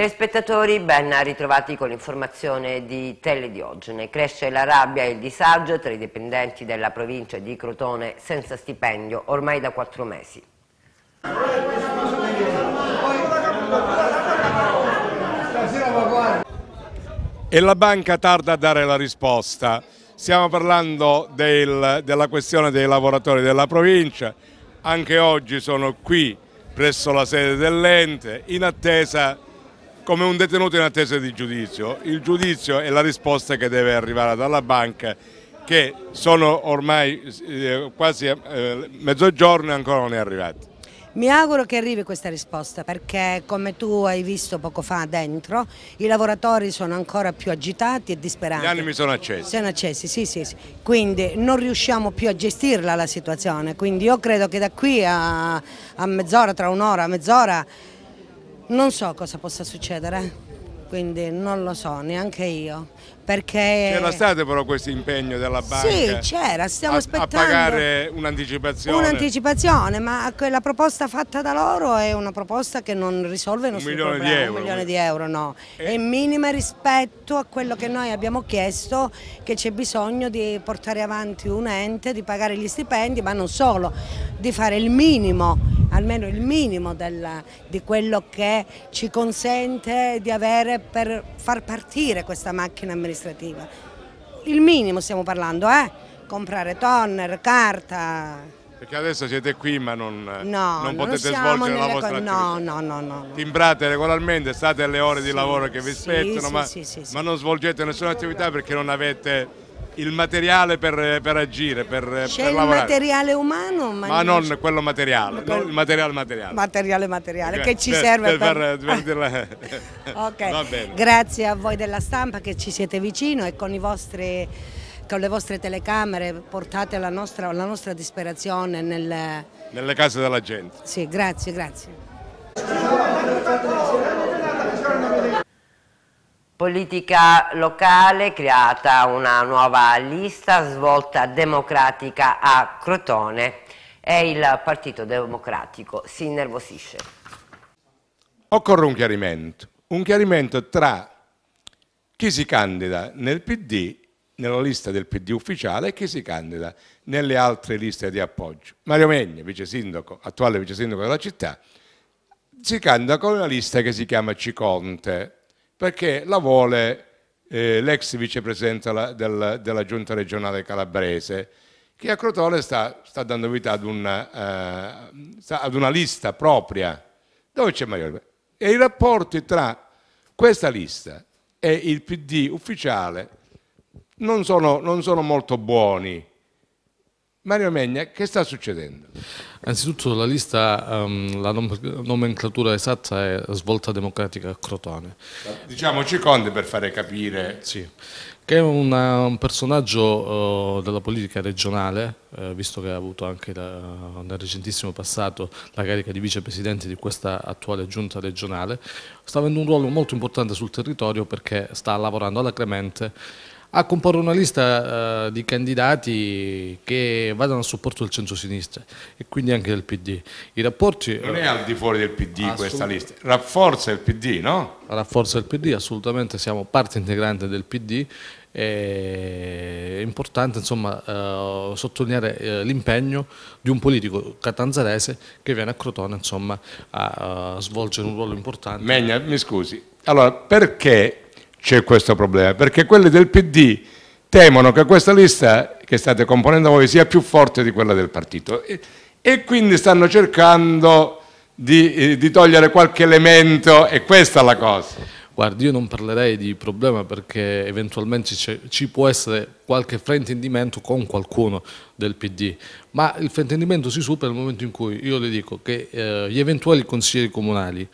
Telespettatori, ben ritrovati con l'informazione di Telediogene. Cresce la rabbia e il disagio tra i dipendenti della provincia di Crotone senza stipendio ormai da quattro mesi. E la banca tarda a dare la risposta. Stiamo parlando del, della questione dei lavoratori della provincia. Anche oggi sono qui presso la sede dell'ente in attesa di come un detenuto in attesa di giudizio. Il giudizio è la risposta che deve arrivare dalla banca che sono ormai eh, quasi eh, mezzogiorno e ancora non è arrivata. Mi auguro che arrivi questa risposta perché come tu hai visto poco fa dentro i lavoratori sono ancora più agitati e disperati. Gli animi sono accesi. Sono accesi, sì, sì, sì. Quindi non riusciamo più a gestirla la situazione, quindi io credo che da qui a, a mezz'ora, tra un'ora, mezz'ora non so cosa possa succedere, quindi non lo so neanche io perché... C'era stato però questo impegno della banca? Sì, c'era, stiamo a, aspettando. A pagare un'anticipazione? Un'anticipazione, ma la proposta fatta da loro è una proposta che non risolve i nostri un milione problemi, di euro, un milione di euro no. Eh. E... È minima rispetto a quello che noi abbiamo chiesto, che c'è bisogno di portare avanti un ente, di pagare gli stipendi, ma non solo, di fare il minimo almeno il minimo della, di quello che ci consente di avere per far partire questa macchina amministrativa amministrativa. Il minimo stiamo parlando, eh? comprare toner, carta. Perché adesso siete qui ma non, no, non potete non svolgere la vostra no, no, no, no, Timbrate regolarmente, state alle ore sì, di lavoro che vi sì, aspettano, sì, ma, ma non svolgete nessuna attività perché non avete il materiale per, per agire, per, C'è il materiale umano, ma, ma non quello materiale, per... il materiale materiale. Materiale materiale okay. che ci serve per... per... ok, grazie a voi della stampa che ci siete vicino e con i vostri con le vostre telecamere portate la nostra, la nostra disperazione nel... nelle case della gente. Sì, grazie, grazie. Politica locale, creata una nuova lista, svolta democratica a Crotone e il Partito Democratico si innervosisce. Occorre un chiarimento, un chiarimento tra chi si candida nel PD, nella lista del PD ufficiale e chi si candida nelle altre liste di appoggio. Mario Megna, vice sindaco, attuale vice sindaco della città, si candida con una lista che si chiama Ciconte, perché la vuole eh, l'ex vicepresidente della, della, giunta regionale calabrese, che a Crotone sta, sta dando vita ad una, eh, sta ad una lista propria. Dove c'è Mario? E i rapporti tra questa lista e il PD ufficiale non sono, non sono molto buoni. Mario Megna, che sta succedendo? Anzitutto la lista, um, la nomenclatura esatta è Svolta Democratica Crotone. Diciamoci Conte per fare capire. Sì, che è una, un personaggio uh, della politica regionale, uh, visto che ha avuto anche da, nel recentissimo passato la carica di vicepresidente di questa attuale giunta regionale, sta avendo un ruolo molto importante sul territorio perché sta lavorando alla Clemente a comporre una lista eh, di candidati che vadano a supporto del centro-sinistra e quindi anche del PD. I rapporti... Non è al di fuori del PD questa lista, rafforza il PD, no? Rafforza il PD, assolutamente, siamo parte integrante del PD è importante insomma, eh, sottolineare eh, l'impegno di un politico catanzarese che viene a Crotone insomma, a, a, eh, svolgere un ruolo importante. Megna, mi scusi, allora perché c'è questo problema, perché quelli del PD temono che questa lista che state componendo voi sia più forte di quella del partito e, e quindi stanno cercando di, eh, di, togliere qualche elemento e questa è la cosa. Guardi, io non parlerei di problema perché eventualmente ci può essere qualche fraintendimento con qualcuno del PD, ma il fraintendimento si supera nel momento in cui io le dico che eh, gli eventuali consiglieri comunali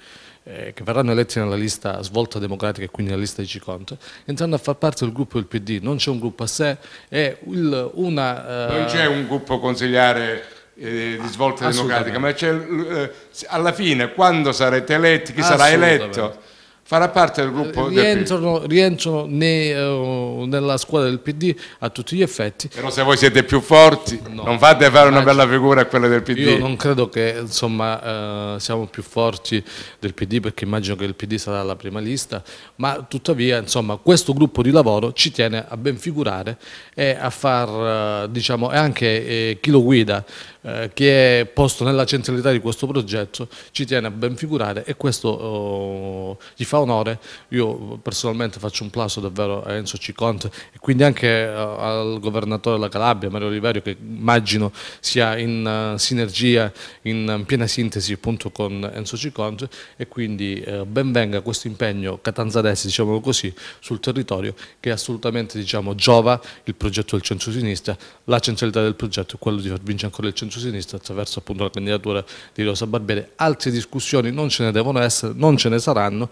eh, che verranno eletti nella lista svolta democratica e quindi nella lista di Ciconte, entrando a far parte del gruppo del PD, non c'è un gruppo a sé, è il, una... Eh... Non c'è un gruppo consigliare eh, di svolta democratica, ma c'è, eh, alla fine quando sarete eletti, chi sarà eletto? Farà parte del gruppo rientrano, del rientrano nei, uh, nella squadra del PD a tutti gli effetti. Però se voi siete più forti, no, non fate fare una ah, bella figura a quella del PD. Io non credo che insomma, uh, siamo più forti del PD perché immagino che il PD sarà la prima lista, ma tuttavia insomma, questo gruppo di lavoro ci tiene a ben figurare e a far, uh, diciamo, anche eh, chi lo guida eh, che è posto nella centralità di questo progetto ci tiene a ben figurare e questo oh, gli fa fa onore, io personalmente faccio un plauso davvero a Enzo Ciconte e quindi anche eh, al governatore della Calabria, Mario Oliverio, che immagino sia in eh, sinergia, in eh, piena sintesi appunto con Enzo Ciconte e quindi benvenga questo impegno catanzadese, diciamo così, sul territorio che assolutamente diciamo, giova il progetto del centro-sinistra, la centralità del progetto è quella di far vincere ancora il centro-sinistra attraverso appunto la candidatura di Rosa Barbieri. Altre discussioni non ce ne devono essere, non ce ne saranno,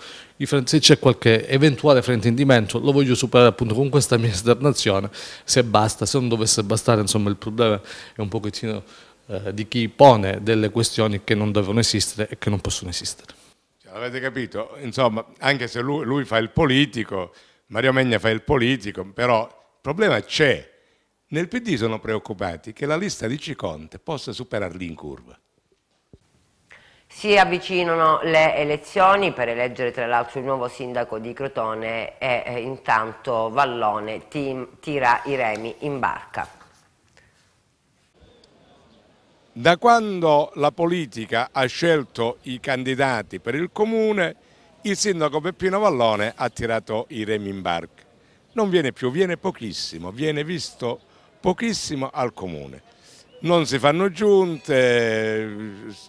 se c'è qualche eventuale fraintendimento lo voglio superare appunto con questa mia esternazione, se basta, se non dovesse bastare insomma il problema è un pochettino eh, di chi pone delle questioni che non devono esistere e che non possono esistere. Cioè, avete capito? Insomma, anche se lui, lui fa il politico, Mario Megna fa il politico, però il problema c'è. Nel PD sono preoccupati che la lista di Ciconte possa superarli in curva. Si avvicinano le elezioni per eleggere tra l'altro il nuovo sindaco di Crotone e eh, intanto Vallone team, tira i remi in barca. Da quando la politica ha scelto i candidati per il comune, il sindaco Peppino Vallone ha tirato i remi in barca. Non viene più, viene pochissimo, viene visto pochissimo al comune non si fanno giunte,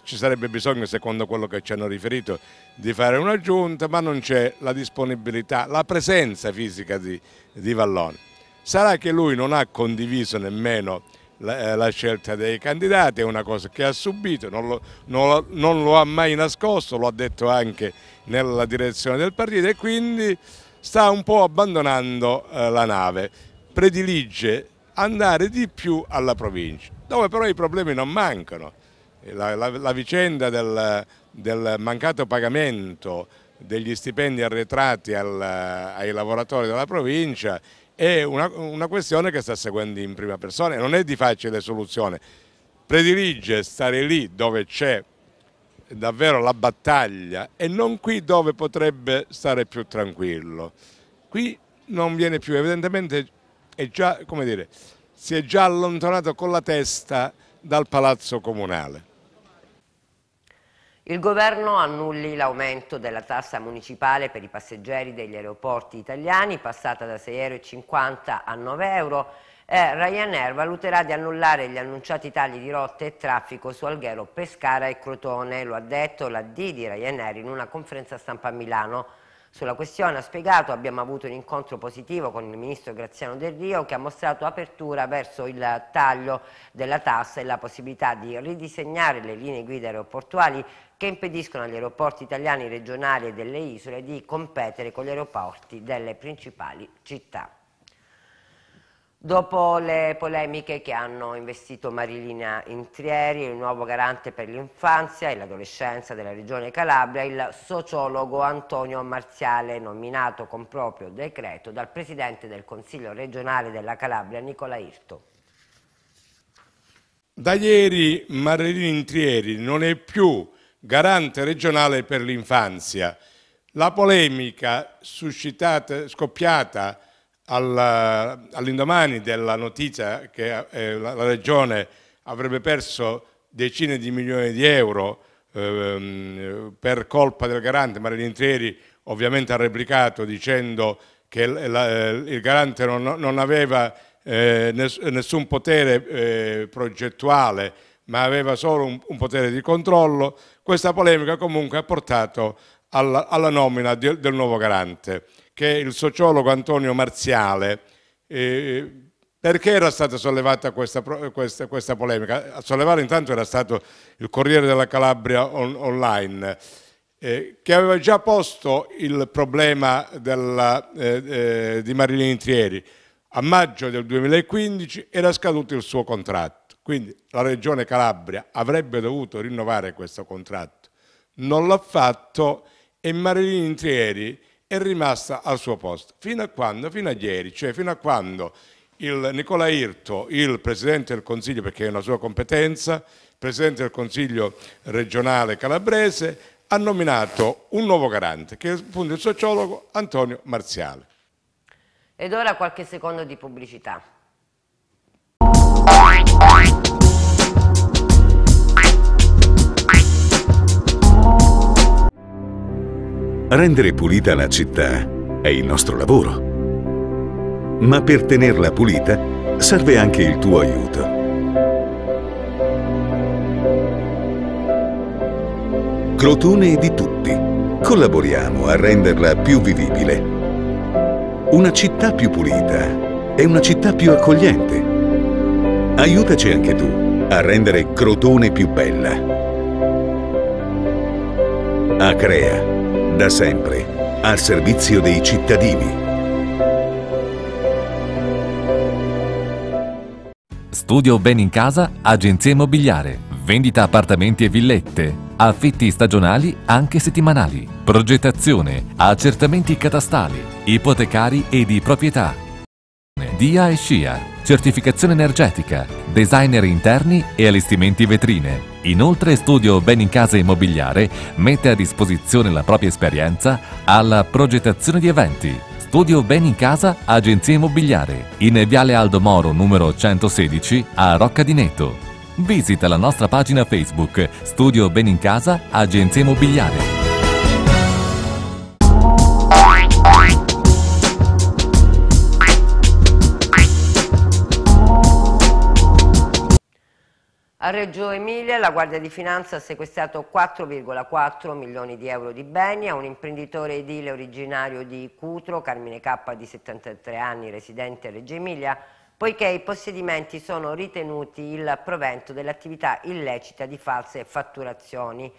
ci sarebbe bisogno, secondo quello che ci hanno riferito, di fare una giunta, ma non c'è la disponibilità, la presenza fisica di, di, Vallone. Sarà che lui non ha condiviso nemmeno la, eh, la scelta dei candidati, è una cosa che ha subito, non lo, non, non lo ha mai nascosto, lo ha detto anche nella direzione del partito e quindi sta un po' abbandonando eh, la nave, predilige andare di più alla provincia, dove però i problemi non mancano. La, la, la vicenda del, del, mancato pagamento degli stipendi arretrati al, ai lavoratori della provincia è una, una questione che sta seguendo in prima persona e non è di facile soluzione. Predilige stare lì dove c'è davvero la battaglia e non qui dove potrebbe stare più tranquillo. Qui non viene più, evidentemente è già, come dire, si è già allontanato con la testa dal palazzo comunale. Il governo annulli l'aumento della tassa municipale per i passeggeri degli aeroporti italiani, passata da 6,50 euro a 9 euro, e Ryanair valuterà di annullare gli annunciati tagli di rotte e traffico su Alghero, Pescara e Crotone, lo ha detto la D di Ryanair in una conferenza stampa a Milano. Sulla questione ha spiegato abbiamo avuto un incontro positivo con il ministro Graziano Del Rio che ha mostrato apertura verso il taglio della tassa e la possibilità di ridisegnare le linee guida aeroportuali che impediscono agli aeroporti italiani regionali e delle isole di competere con gli aeroporti delle principali città. Dopo le polemiche che hanno investito Marilina Intrieri, il nuovo garante per l'infanzia e l'adolescenza della Regione Calabria, il sociologo Antonio Marziale, nominato con proprio decreto dal Presidente del Consiglio regionale della Calabria, Nicola Irto. Da ieri Marilina Intrieri non è più garante regionale per l'infanzia. La polemica scoppiata all'indomani della notizia che eh, la Regione avrebbe perso decine di milioni di euro ehm, per colpa del garante, ma Intrieri ovviamente ha replicato dicendo che il garante non, aveva eh, nessun potere eh, progettuale, ma aveva solo un, potere di controllo, questa polemica comunque ha portato alla, nomina del nuovo garante che il sociologo Antonio Marziale. Eh, perché era stata sollevata questa, questa, questa, polemica? A sollevare intanto era stato il Corriere della Calabria on, online, eh, che aveva già posto il problema della, eh, eh, di Marilyn Intrieri. A maggio del 2015 era scaduto il suo contratto, quindi la Regione Calabria avrebbe dovuto rinnovare questo contratto. Non l'ha fatto e Marilyn Intrieri è rimasta al suo posto. Fino a quando? Fino a ieri, cioè fino a quando il Nicola Irto, il Presidente del Consiglio, perché è una sua competenza, Presidente del Consiglio regionale calabrese, ha nominato un nuovo garante, che è appunto il sociologo Antonio Marziale. Ed ora qualche secondo di pubblicità. Rendere pulita la città è il nostro lavoro. Ma per tenerla pulita serve anche il tuo aiuto. Crotone di tutti. Collaboriamo a renderla più vivibile. Una città più pulita è una città più accogliente. Aiutaci anche tu a rendere Crotone più bella. Acrea da sempre, al servizio dei cittadini. Studio Ben in Casa, agenzia immobiliare, vendita appartamenti e villette, affitti stagionali anche settimanali, progettazione, accertamenti catastali, ipotecari e di proprietà. DIA e SCIA, certificazione energetica, designer interni e allestimenti vetrine. Inoltre Studio Benincasa Immobiliare mette a disposizione la propria esperienza alla progettazione di eventi. Studio Beni in Casa, agenzia immobiliare, in Viale Aldo Moro numero 116 a Rocca di Neto. Visita la nostra pagina Facebook Studio Beni in Casa, agenzia immobiliare. A Reggio Emilia la Guardia di Finanza ha sequestrato 4,4 milioni di euro di beni a un imprenditore edile originario di Cutro, Carmine K di 73 anni, residente a Reggio Emilia, poiché i possedimenti sono ritenuti il provento dell'attività illecita di false fatturazioni.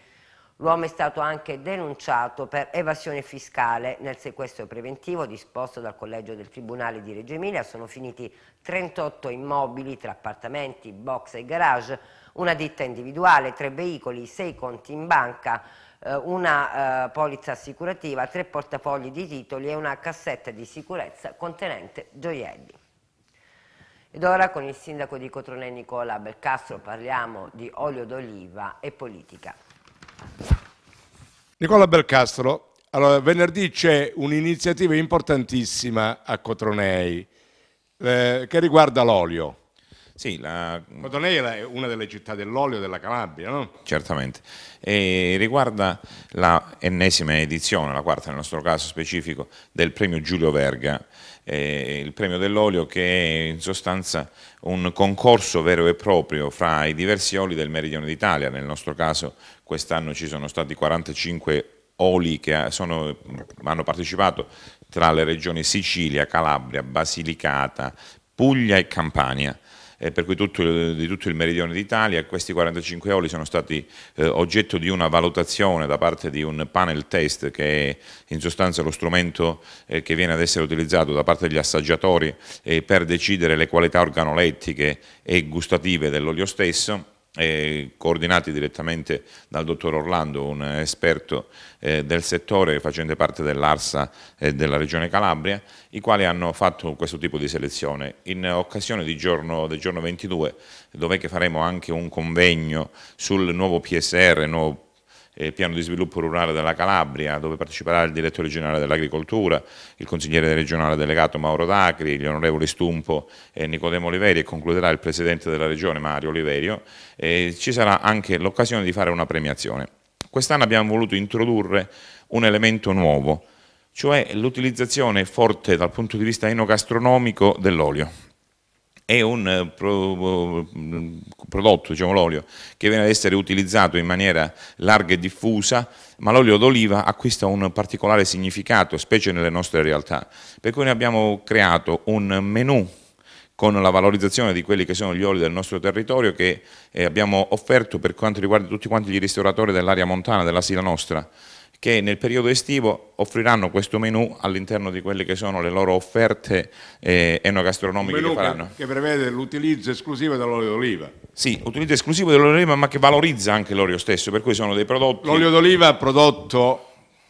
L'uomo è stato anche denunciato per evasione fiscale nel sequestro preventivo disposto dal collegio del Tribunale di Reggio Emilia. Sono finiti 38 immobili tra appartamenti, box e garage, una ditta individuale, tre veicoli, sei conti in banca, eh, una eh, polizza assicurativa, tre portafogli di titoli e una cassetta di sicurezza contenente gioielli. Ed ora con il sindaco di Cotronè Nicola Belcastro parliamo di olio d'oliva e politica. Nicola Belcastro, allora, venerdì c'è un'iniziativa importantissima a Cotronei eh, che riguarda l'olio. Sì, la... Cotronella è una delle città dell'olio della Calabria, no? Certamente. E riguarda l'ennesima edizione, la quarta nel nostro caso specifico, del premio Giulio Verga, eh, il premio dell'olio che è in sostanza un concorso vero e proprio fra i diversi oli del meridione d'Italia, nel nostro caso quest'anno ci sono stati 45 oli che sono, hanno partecipato tra le regioni Sicilia, Calabria, Basilicata, Puglia e Campania. Eh, per cui tutto di tutto il meridione d'Italia questi 45 oli sono stati eh, oggetto di una valutazione da parte di un panel test che è in sostanza lo strumento eh, che viene ad essere utilizzato da parte degli assaggiatori eh, per decidere le qualità organolettiche e gustative dell'olio stesso eh, coordinati direttamente dal dottor Orlando, un esperto eh, del settore facente parte dell'ARSA e della Regione Calabria, i quali hanno fatto questo tipo di selezione. In occasione giorno, del giorno 22, dove faremo anche un convegno sul nuovo PSR, nuovo PSR, eh, piano di sviluppo rurale della Calabria, dove parteciperà il direttore generale dell'agricoltura, il consigliere regionale delegato Mauro Dacri, gli onorevoli Stumpo e Nicodemo Oliveri e concluderà il presidente della regione Mario Oliverio. Eh, ci sarà anche l'occasione di fare una premiazione. Quest'anno abbiamo voluto introdurre un elemento nuovo, cioè l'utilizzazione forte dal punto di vista enogastronomico dell'olio è un eh, pro, eh, prodotto, diciamo l'olio, che viene ad essere utilizzato in maniera larga e diffusa, ma l'olio d'oliva acquista un particolare significato, specie nelle nostre realtà. Per cui noi abbiamo creato un menù con la valorizzazione di quelli che sono gli oli del nostro territorio che eh, abbiamo offerto per quanto riguarda tutti quanti gli ristoratori dell'area montana, della Sila Nostra, che nel periodo estivo offriranno questo menù all'interno di quelle che sono le loro offerte eh, enogastronomiche che faranno. Che, prevede l'utilizzo esclusivo dell'olio d'oliva. Sì, l'utilizzo esclusivo dell'olio d'oliva ma che valorizza anche l'olio stesso, per cui sono dei prodotti... L'olio d'oliva prodotto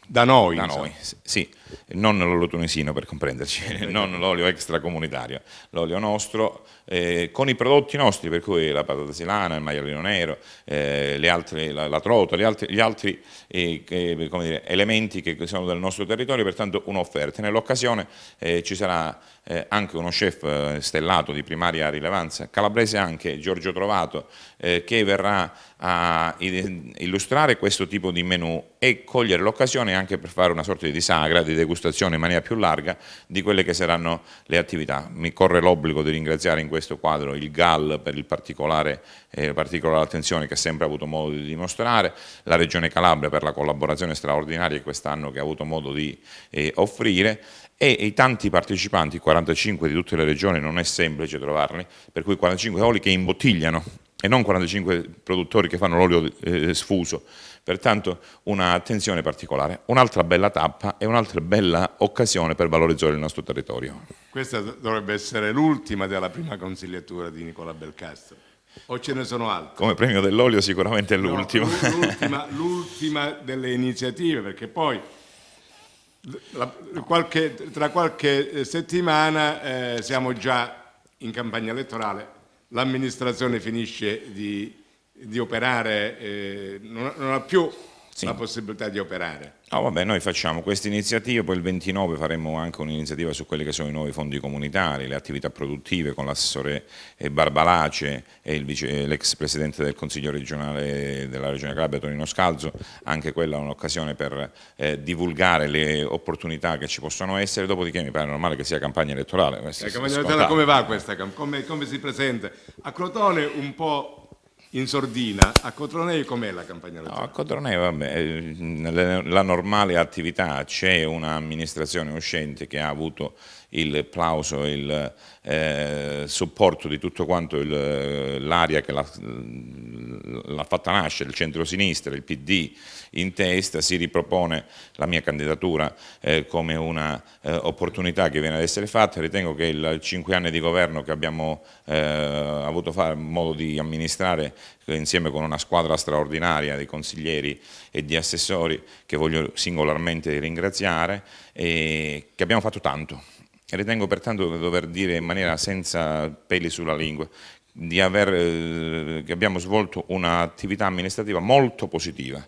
da noi. Da insomma. noi, sì non l'olio tunisino per comprenderci, non l'olio extracomunitario, l'olio nostro, eh, con i prodotti nostri, per cui la patata silana, il maialino nero, eh, altre, la, la, trota, gli altri, gli altri eh, dire, elementi che sono del nostro territorio, pertanto un'offerta. Nell'occasione eh, ci sarà eh, anche uno chef eh, stellato di primaria rilevanza, calabrese anche, Giorgio Trovato, che verrà a illustrare questo tipo di menù e cogliere l'occasione anche per fare una sorta di sagra, di degustazione in maniera più larga di quelle che saranno le attività. Mi corre l'obbligo di ringraziare in questo quadro il GAL per il particolare, eh, particolare attenzione che ha sempre avuto modo di dimostrare, la Regione Calabria per la collaborazione straordinaria che quest'anno ha avuto modo di eh, offrire e i tanti partecipanti, 45 di tutte le regioni, non è semplice trovarli, per cui 45 oli che imbottigliano e non 45 produttori che fanno l'olio eh, sfuso, Pertanto un'attenzione particolare, un'altra bella tappa e un'altra bella occasione per valorizzare il nostro territorio. Questa dovrebbe essere l'ultima della prima consigliatura di Nicola Belcastro. O ce ne sono altre? Come premio dell'olio sicuramente è l'ultimo. No, l'ultima delle iniziative, perché poi la, qualche, tra qualche eh, settimana eh, siamo già in campagna elettorale, l'amministrazione finisce di di operare, eh, non, non, ha più sì. la possibilità di operare. No, vabbè, noi facciamo questa iniziativa, poi il 29 faremo anche un'iniziativa su quelli che sono i nuovi fondi comunitari, le attività produttive con l'assessore eh, Barbalace e eh, l'ex presidente del Consiglio regionale della Regione Calabria, Tonino Scalzo, anche quella è un'occasione per eh, divulgare le opportunità che ci possono essere, dopodiché mi pare normale che sia campagna elettorale. La eh, campagna elettorale come va questa? Come, come si presenta? A Crotone un po' in sordina, a Cotronei com'è la campagna elettorale? No, a Cotronei vabbè, eh, la normale attività, c'è un'amministrazione uscente che ha avuto il plauso, il eh, supporto di tutto quanto l'area che l'ha fatta nascere, il centro-sinistra, il PD in testa, si ripropone la mia candidatura eh, come un'opportunità eh, che viene ad essere fatta. Ritengo che i cinque anni di governo che abbiamo eh, avuto fare, modo di amministrare eh, insieme con una squadra straordinaria di consiglieri e di assessori che voglio singolarmente ringraziare, e che abbiamo fatto tanto. Ritengo pertanto di dover dire in maniera senza peli sulla lingua aver, eh, che abbiamo svolto un'attività amministrativa molto positiva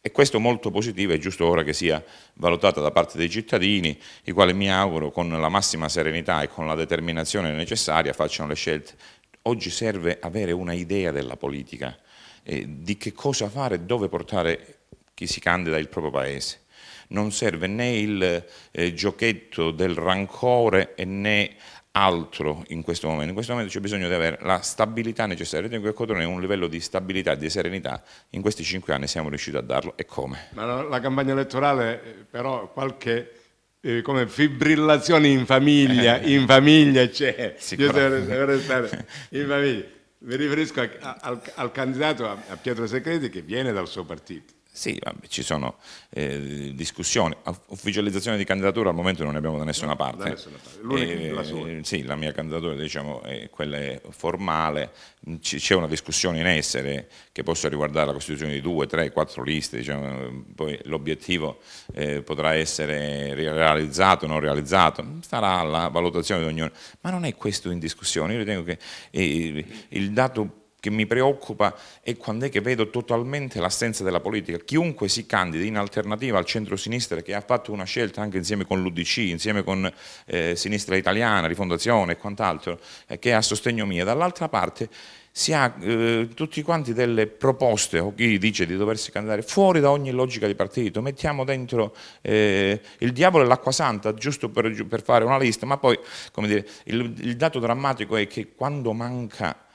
e questo molto positivo è giusto ora che sia valutata da parte dei cittadini, i quali mi auguro con la massima serenità e con la determinazione necessaria facciano le scelte. Oggi serve avere un'idea della politica, eh, di che cosa fare e dove portare chi si candida il proprio paese non serve né il eh, giochetto del rancore né altro in questo momento. In questo momento c'è bisogno di avere la stabilità necessaria. Ritengo che Cotone un livello di stabilità e di serenità in questi cinque anni siamo riusciti a darlo e come. Ma la, la campagna elettorale eh, però qualche eh, come fibrillazione in famiglia, in famiglia c'è. Io devo restare in famiglia. Mi riferisco a, a, al, al, candidato a, a Pietro Segreti, che viene dal suo partito sì, vabbè, ci sono eh, discussioni, ufficializzazione di candidatura al momento non ne abbiamo da nessuna no, parte. Da nessuna parte. Eh, la eh, sì, la mia candidatura diciamo, è quella formale, c'è una discussione in essere che possa riguardare la costituzione di due, tre, quattro liste, diciamo, poi l'obiettivo eh, potrà essere realizzato o non realizzato, starà alla valutazione di ognuno, ma non è questo in discussione, io ritengo che eh, il dato che mi preoccupa è quando è che vedo totalmente l'assenza della politica. Chiunque si candidi in alternativa al centro-sinistra che ha fatto una scelta anche insieme con l'UDC, insieme con eh, Sinistra Italiana, Rifondazione e quant'altro, eh, che è a sostegno mio, dall'altra parte si ha eh, tutti quanti delle proposte, o chi dice di doversi candidare, fuori da ogni logica di partito, mettiamo dentro eh, il diavolo e l'acqua santa, giusto per, per, fare una lista, ma poi dire, il, il dato drammatico è che quando manca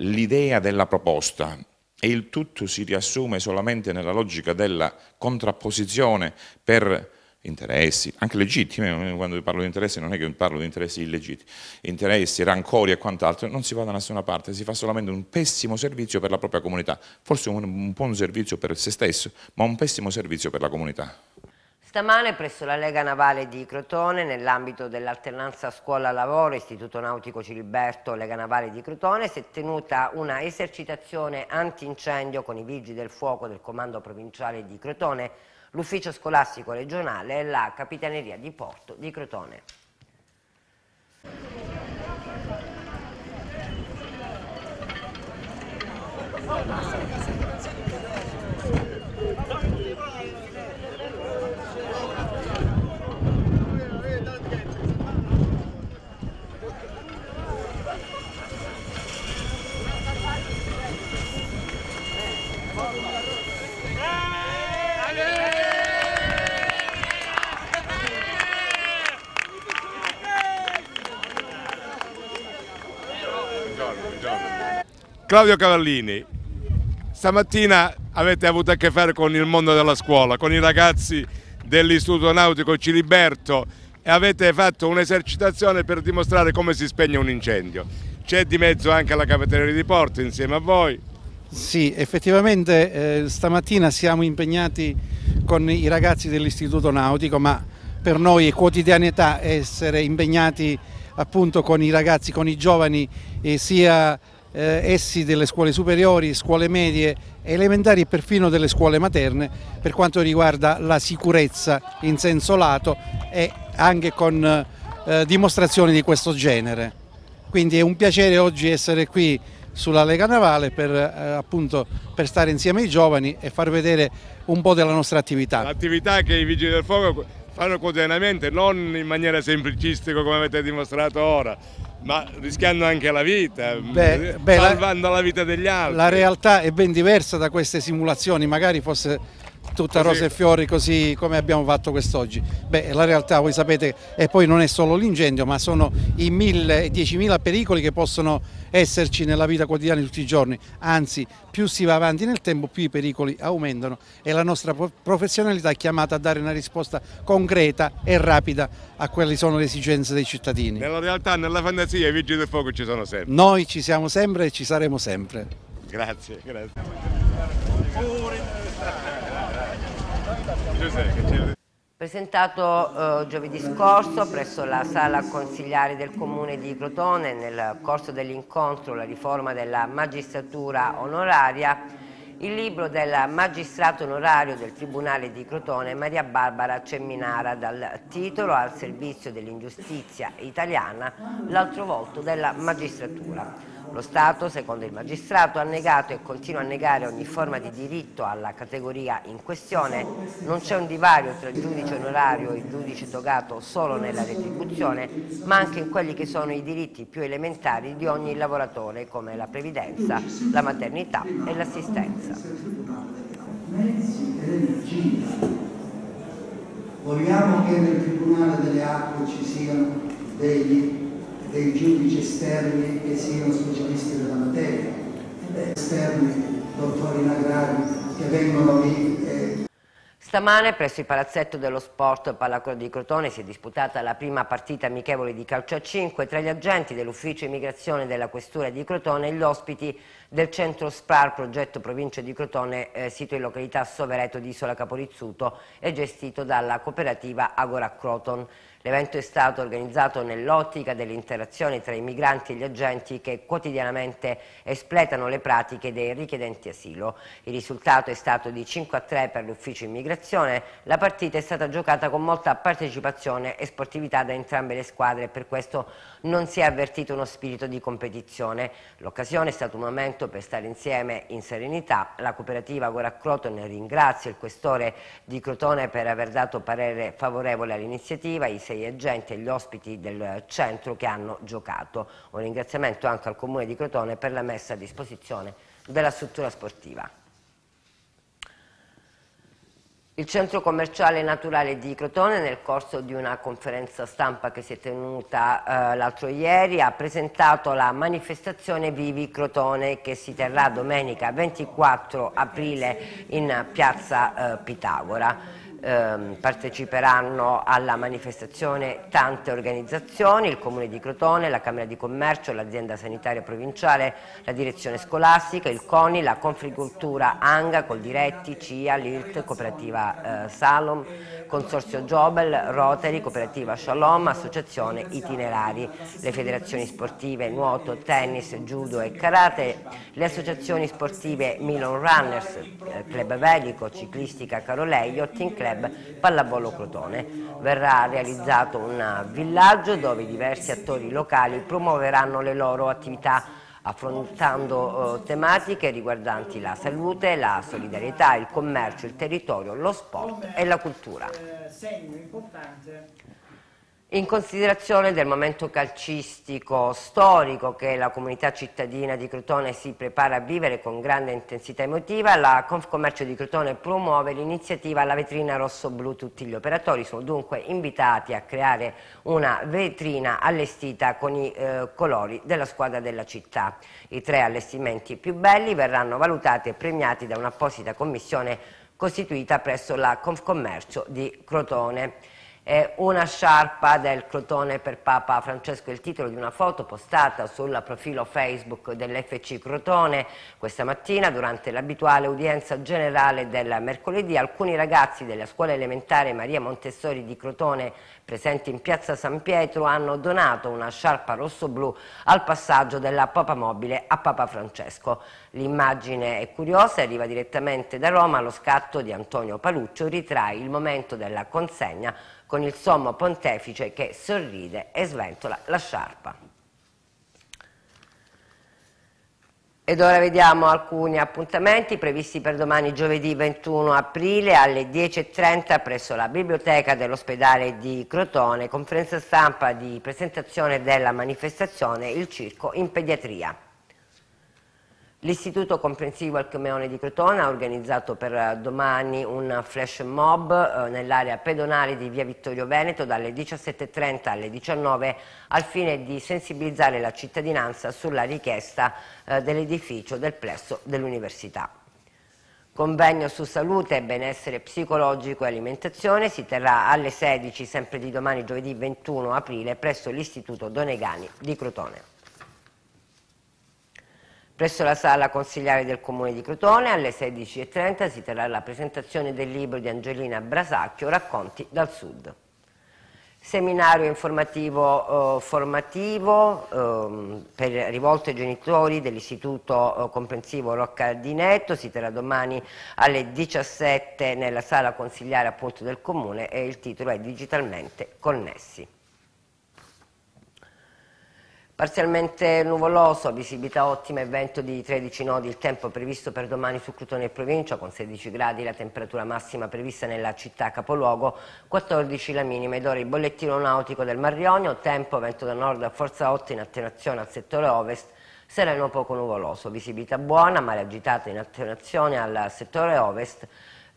l'idea della proposta e il tutto si riassume solamente nella logica della contrapposizione per interessi, anche legittimi, quando parlo di interessi non è che parlo di interessi illegittimi, interessi, rancori e quant'altro, non si va da nessuna parte, si fa solamente un pessimo servizio per la propria comunità, forse un buon servizio per se stesso, ma un pessimo servizio per la comunità. Stamane presso la Lega Navale di Crotone, nell'ambito dell'alternanza scuola-lavoro Istituto Nautico Ciliberto Lega Navale di Crotone, si è tenuta una esercitazione antincendio con i vigili del fuoco del Comando Provinciale di Crotone, l'Ufficio Scolastico Regionale e la Capitaneria di Porto di Crotone. Oh, Claudio Cavallini, stamattina avete avuto a che fare con il mondo della scuola, con i ragazzi dell'Istituto Nautico Ciliberto e avete fatto un'esercitazione per dimostrare come si spegne un incendio. C'è di mezzo anche la caffetteria di Porto insieme a voi. Sì, effettivamente eh, stamattina siamo impegnati con i ragazzi dell'Istituto Nautico, ma per noi è quotidianità essere impegnati appunto con i ragazzi, con i giovani, eh, sia eh, essi delle scuole superiori, scuole medie, elementari e perfino delle scuole materne per quanto riguarda la sicurezza in senso lato e anche con eh, dimostrazioni di questo genere. Quindi è un piacere oggi essere qui sulla Lega Navale per, eh, appunto, per stare insieme ai giovani e far vedere un po' della nostra attività. L'attività che i Vigili del Fuoco fanno quotidianamente, non in maniera semplicistica come avete dimostrato ora, ma rischiando anche la vita, mm, beh, salvando la, la vita degli altri. La realtà è ben diversa da queste simulazioni, magari fosse tutta così. rose e fiori così come abbiamo fatto quest'oggi. Beh, la realtà voi sapete e poi non è solo l'incendio, ma sono i 10.000 pericoli che possono esserci nella vita quotidiana di tutti i giorni. Anzi, più si va avanti nel tempo, più i pericoli aumentano e la nostra professionalità è chiamata a dare una risposta concreta e rapida a quelle che sono le esigenze dei cittadini. Nella realtà, nella fantasia, i vigili del fuoco ci sono sempre. Noi ci siamo sempre e ci saremo sempre. Grazie, grazie. Presentato eh, giovedì scorso presso la sala consigliare del comune di Crotone nel corso dell'incontro La riforma della magistratura onoraria, il libro del magistrato onorario del Tribunale di Crotone Maria Barbara Cemminara dal titolo Al servizio dell'ingiustizia italiana, l'altro volto della magistratura. Lo Stato, secondo il magistrato, ha negato e continua a negare ogni forma di diritto alla categoria in questione. Non c'è un divario tra il giudice onorario e il giudice togato solo nella retribuzione, ma anche in quelli che sono i diritti più elementari di ogni lavoratore, come la previdenza, la maternità e l'assistenza. Vogliamo che nel Tribunale delle Acque ci siano degli dei giudici esterni che siano specialisti della materia, esterni, dottori in agrario, che vengono lì. E... Stamane presso il palazzetto dello sport Palacro di Crotone si è disputata la prima partita amichevole di calcio a 5 tra gli agenti dell'ufficio immigrazione della questura di Crotone e gli ospiti del centro SPRAR progetto provincia di Crotone eh, sito in località Sovereto di Isola Caporizzuto e gestito dalla cooperativa Agora Croton. L'evento è stato organizzato nell'ottica dell'interazione tra i migranti e gli agenti che quotidianamente espletano le pratiche dei richiedenti asilo. Il risultato è stato di 5 a 3 per l'ufficio immigrazione. La partita è stata giocata con molta partecipazione e sportività da entrambe le squadre e per questo non si è avvertito uno spirito di competizione. L'occasione è stato un momento per stare insieme in serenità. La cooperativa Gora Crotone ringrazia il questore di Crotone per aver dato parere favorevole all'iniziativa, i sei agenti e gli ospiti del centro che hanno giocato. Un ringraziamento anche al Comune di Crotone per la messa a disposizione della struttura sportiva. Il centro commerciale naturale di Crotone nel corso di una conferenza stampa che si è tenuta eh, l'altro ieri ha presentato la manifestazione Vivi Crotone che si terrà domenica 24 aprile in piazza eh, Pitagora ehm, parteciperanno alla manifestazione tante organizzazioni, il Comune di Crotone, la Camera di Commercio, l'azienda sanitaria provinciale, la direzione scolastica, il CONI, la Confricoltura Anga, Coldiretti, CIA, l'IRT, Cooperativa eh, Salom, Consorzio Jobel, Rotary, Cooperativa Shalom, Associazione Itinerari, le federazioni sportive nuoto, tennis, judo e karate, le associazioni sportive Milon Runners, eh, Club Velico, Ciclistica Caroleio, Team Club Club Pallavolo Crotone. Verrà realizzato un villaggio dove diversi attori locali promuoveranno le loro attività affrontando eh, tematiche riguardanti la salute, la solidarietà, il commercio, il territorio, lo sport e la cultura. Eh, in considerazione del momento calcistico storico che la comunità cittadina di Crotone si prepara a vivere con grande intensità emotiva, la Confcommercio di Crotone promuove l'iniziativa La vetrina rosso-blu. Tutti gli operatori sono dunque invitati a creare una vetrina allestita con i eh, colori della squadra della città. I tre allestimenti più belli verranno valutati e premiati da un'apposita commissione costituita presso la Confcommercio di Crotone eh, una sciarpa del Crotone per Papa Francesco, il titolo di una foto postata sul profilo Facebook dell'FC Crotone questa mattina durante l'abituale udienza generale del mercoledì. Alcuni ragazzi della scuola elementare Maria Montessori di Crotone presenti in piazza San Pietro hanno donato una sciarpa rosso-blu al passaggio della Papa Mobile a Papa Francesco. L'immagine è curiosa e arriva direttamente da Roma, lo scatto di Antonio Paluccio ritrae il momento della consegna con il sommo pontefice che sorride e sventola la sciarpa. Ed ora vediamo alcuni appuntamenti previsti per domani giovedì 21 aprile alle 10.30 presso la biblioteca dell'ospedale di Crotone, conferenza stampa di presentazione della manifestazione Il Circo in Pediatria. L'Istituto Comprensivo Alcmeone di Crotone ha organizzato per eh, domani un flash mob eh, nell'area pedonale di via Vittorio Veneto dalle 17.30 alle 19 al fine di sensibilizzare la cittadinanza sulla richiesta eh, dell'edificio del plesso dell'università. Convegno su salute, benessere psicologico e alimentazione si terrà alle 16 sempre di domani giovedì 21 aprile presso l'Istituto Donegani di Crotone. Presso la sala consigliare del Comune di Crotone alle 16.30 si terrà la presentazione del libro di Angelina Brasacchio Racconti dal Sud. Seminario informativo eh, formativo eh, per, rivolto ai genitori dell'Istituto eh, Comprensivo Rocca di Netto, si terrà domani alle 17 nella sala consigliare appunto del Comune e il titolo è Digitalmente Connessi. Parzialmente nuvoloso, visibilità ottima e vento di 13 nodi, il tempo previsto per domani su Crotone e provincia con 16 gradi, la temperatura massima prevista nella città capoluogo, 14 la minima ed ora il bollettino nautico del Mar Marionio, tempo vento da nord a forza 8 in attenuazione al settore ovest, sereno poco nuvoloso, visibilità buona, mare agitata in attenzione al settore ovest,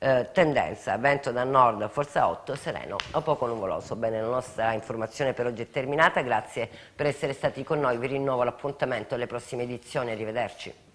eh, tendenza, vento da nord, forza 8, sereno o poco nuvoloso. Bene, la nostra informazione per oggi è terminata, grazie per essere stati con noi, vi rinnovo l'appuntamento alle prossime edizioni, arrivederci.